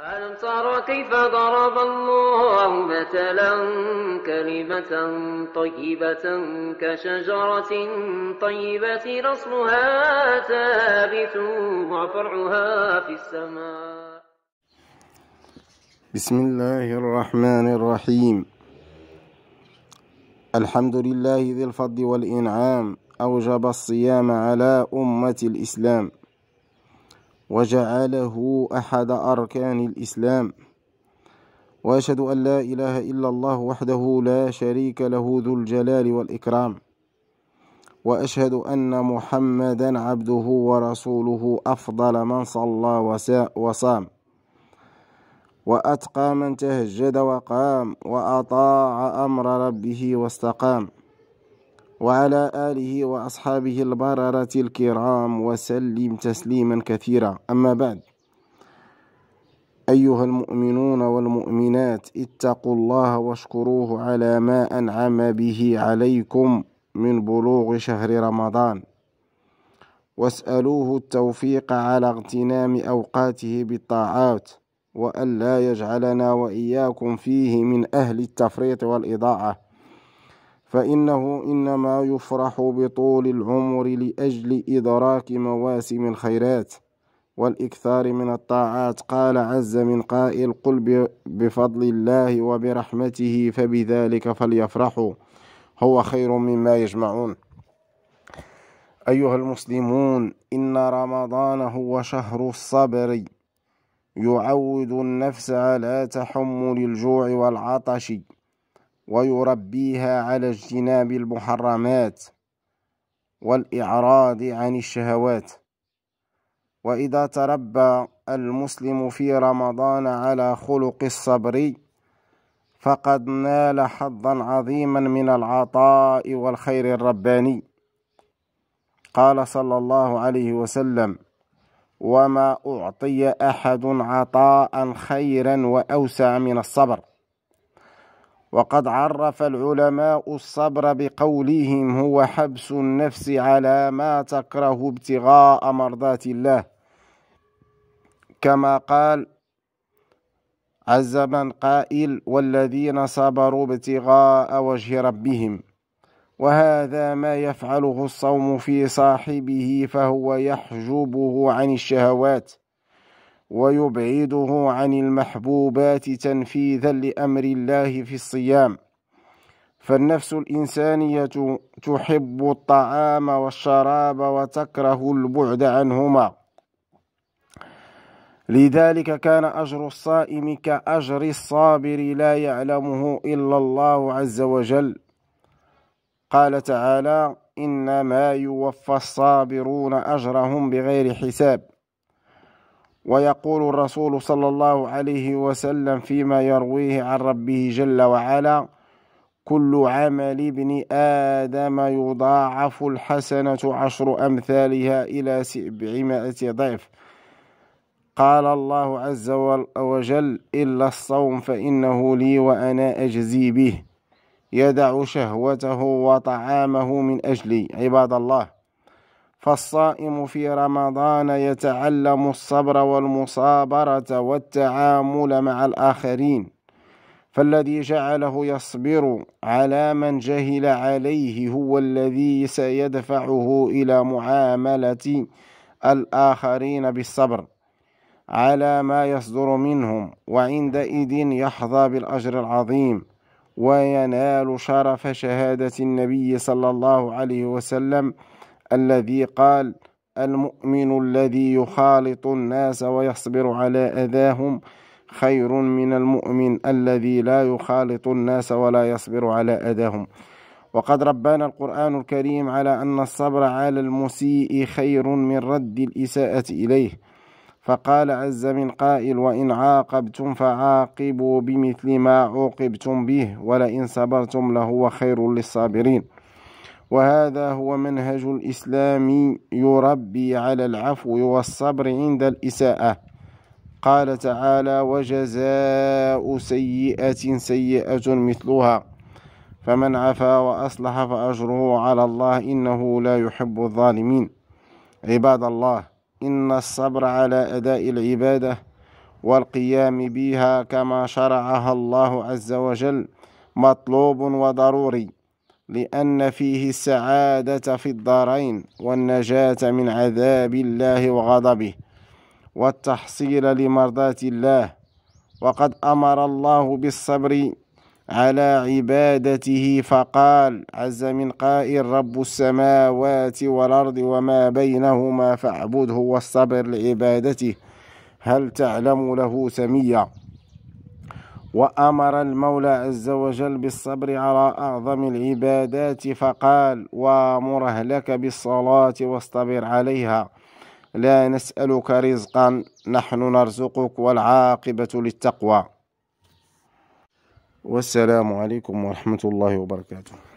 ألم تر كيف ضرب الله مثلا كلمة طيبة كشجرة طيبة أصلها ثابت وفرعها في السماء بسم الله الرحمن الرحيم الحمد لله ذي الفضل والإنعام أوجب الصيام على أمة الإسلام وجعله أحد أركان الإسلام وأشهد أن لا إله إلا الله وحده لا شريك له ذو الجلال والإكرام وأشهد أن محمدا عبده ورسوله أفضل من صلى وصام وأتقى من تهجد وقام وأطاع أمر ربه واستقام وعلى آله وأصحابه البررة الكرام وسلم تسليما كثيرا أما بعد أيها المؤمنون والمؤمنات اتقوا الله واشكروه على ما أنعم به عليكم من بلوغ شهر رمضان واسألوه التوفيق على اغتنام أوقاته بالطاعات وأن لا يجعلنا وإياكم فيه من أهل التفريط والإضاعة فإنه إنما يفرح بطول العمر لأجل إدراك مواسم الخيرات والإكثار من الطاعات قال عز من قائل قل بفضل الله وبرحمته فبذلك فليفرحوا هو خير مما يجمعون أيها المسلمون إن رمضان هو شهر الصبر يعود النفس على تحمل الجوع والعطش ويربيها على اجتناب المحرمات والإعراض عن الشهوات وإذا تربى المسلم في رمضان على خلق الصبر فقد نال حظا عظيما من العطاء والخير الرباني قال صلى الله عليه وسلم وما أعطي أحد عطاء خيرا وأوسع من الصبر وقد عرف العلماء الصبر بقولهم هو حبس النفس على ما تكره ابتغاء مرضات الله كما قال عز من قائل والذين صبروا ابتغاء وجه ربهم وهذا ما يفعله الصوم في صاحبه فهو يحجبه عن الشهوات ويبعده عن المحبوبات تنفيذا لامر الله في الصيام فالنفس الانسانيه تحب الطعام والشراب وتكره البعد عنهما لذلك كان اجر الصائم كاجر الصابر لا يعلمه الا الله عز وجل قال تعالى انما يوفى الصابرون اجرهم بغير حساب ويقول الرسول صلى الله عليه وسلم فيما يرويه عن ربه جل وعلا كل عمل ابن آدم يضاعف الحسنة عشر أمثالها إلى سبعمائة ضعف قال الله عز وجل إلا الصوم فإنه لي وأنا أجزي به يدع شهوته وطعامه من أجلي عباد الله فالصائم في رمضان يتعلم الصبر والمصابرة والتعامل مع الآخرين فالذي جعله يصبر على من جهل عليه هو الذي سيدفعه إلى معاملة الآخرين بالصبر على ما يصدر منهم وعندئذ يحظى بالأجر العظيم وينال شرف شهادة النبي صلى الله عليه وسلم الذي قال المؤمن الذي يخالط الناس ويصبر على أذاهم خير من المؤمن الذي لا يخالط الناس ولا يصبر على أذاهم وقد ربانا القرآن الكريم على أن الصبر على المسيء خير من رد الإساءة إليه فقال عز من قائل وإن عاقبتم فعاقبوا بمثل ما عوقبتم به ولئن صبرتم لهو خير للصابرين وهذا هو منهج الإسلام يربي على العفو والصبر عند الإساءة قال تعالى وجزاء سيئة سيئة مثلها فمن عفا وأصلح فأجره على الله إنه لا يحب الظالمين عباد الله إن الصبر على أداء العبادة والقيام بها كما شرعها الله عز وجل مطلوب وضروري لأن فيه السعادة في الدارين والنجاة من عذاب الله وغضبه والتحصيل لمرضاة الله وقد أمر الله بالصبر على عبادته فقال عز من قائل رب السماوات والأرض وما بينهما فاعبده واصطبر لعبادته هل تعلم له سميا وأمر المولى عز وجل بالصبر على أعظم العبادات فقال وامر أهلك بالصلاة واصطبر عليها لا نسألك رزقا نحن نرزقك والعاقبة للتقوى والسلام عليكم ورحمة الله وبركاته